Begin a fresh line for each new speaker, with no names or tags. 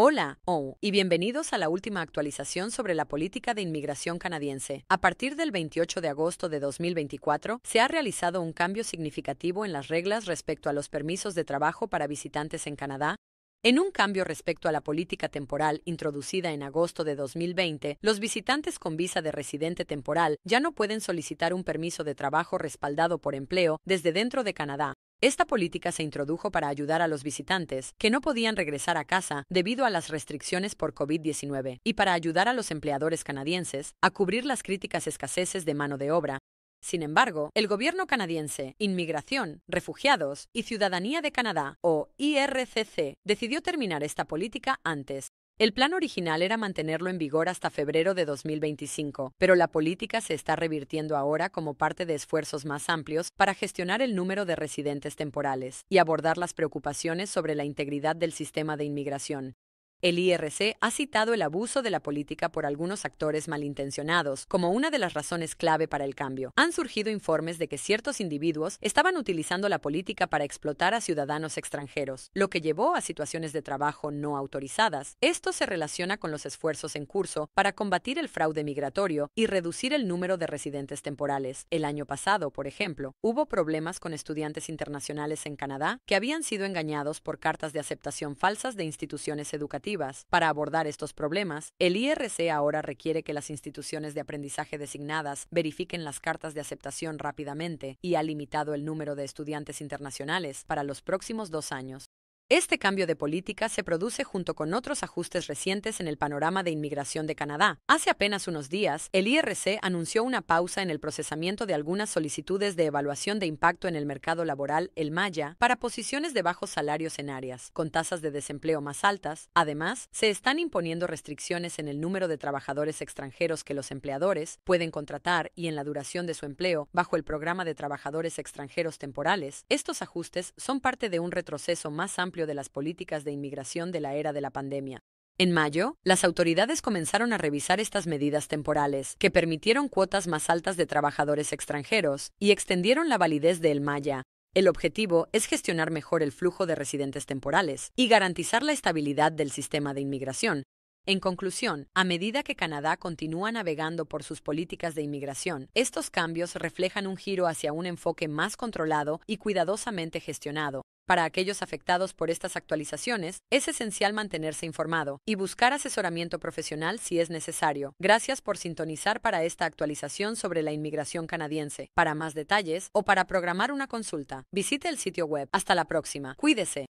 Hola, oh, y bienvenidos a la última actualización sobre la política de inmigración canadiense. A partir del 28 de agosto de 2024, se ha realizado un cambio significativo en las reglas respecto a los permisos de trabajo para visitantes en Canadá, en un cambio respecto a la política temporal introducida en agosto de 2020, los visitantes con visa de residente temporal ya no pueden solicitar un permiso de trabajo respaldado por empleo desde dentro de Canadá, esta política se introdujo para ayudar a los visitantes que no podían regresar a casa debido a las restricciones por COVID-19 y para ayudar a los empleadores canadienses a cubrir las críticas escaseces de mano de obra. Sin embargo, el gobierno canadiense, Inmigración, Refugiados y Ciudadanía de Canadá, o IRCC, decidió terminar esta política antes el plan original era mantenerlo en vigor hasta febrero de 2025, pero la política se está revirtiendo ahora como parte de esfuerzos más amplios para gestionar el número de residentes temporales y abordar las preocupaciones sobre la integridad del sistema de inmigración, el IRC ha citado el abuso de la política por algunos actores malintencionados como una de las razones clave para el cambio. Han surgido informes de que ciertos individuos estaban utilizando la política para explotar a ciudadanos extranjeros, lo que llevó a situaciones de trabajo no autorizadas. Esto se relaciona con los esfuerzos en curso para combatir el fraude migratorio y reducir el número de residentes temporales. El año pasado, por ejemplo, hubo problemas con estudiantes internacionales en Canadá que habían sido engañados por cartas de aceptación falsas de instituciones educativas para abordar estos problemas, el IRC ahora requiere que las instituciones de aprendizaje designadas verifiquen las cartas de aceptación rápidamente y ha limitado el número de estudiantes internacionales para los próximos dos años. Este cambio de política se produce junto con otros ajustes recientes en el panorama de inmigración de Canadá. Hace apenas unos días, el IRC anunció una pausa en el procesamiento de algunas solicitudes de evaluación de impacto en el mercado laboral, el Maya, para posiciones de bajos salarios en áreas con tasas de desempleo más altas. Además, se están imponiendo restricciones en el número de trabajadores extranjeros que los empleadores pueden contratar y en la duración de su empleo bajo el programa de trabajadores extranjeros temporales. Estos ajustes son parte de un retroceso más amplio de las políticas de inmigración de la era de la pandemia. En mayo, las autoridades comenzaron a revisar estas medidas temporales, que permitieron cuotas más altas de trabajadores extranjeros y extendieron la validez del Maya. El objetivo es gestionar mejor el flujo de residentes temporales y garantizar la estabilidad del sistema de inmigración. En conclusión, a medida que Canadá continúa navegando por sus políticas de inmigración, estos cambios reflejan un giro hacia un enfoque más controlado y cuidadosamente gestionado, para aquellos afectados por estas actualizaciones, es esencial mantenerse informado y buscar asesoramiento profesional si es necesario. Gracias por sintonizar para esta actualización sobre la inmigración canadiense. Para más detalles o para programar una consulta, visite el sitio web. Hasta la próxima. Cuídese.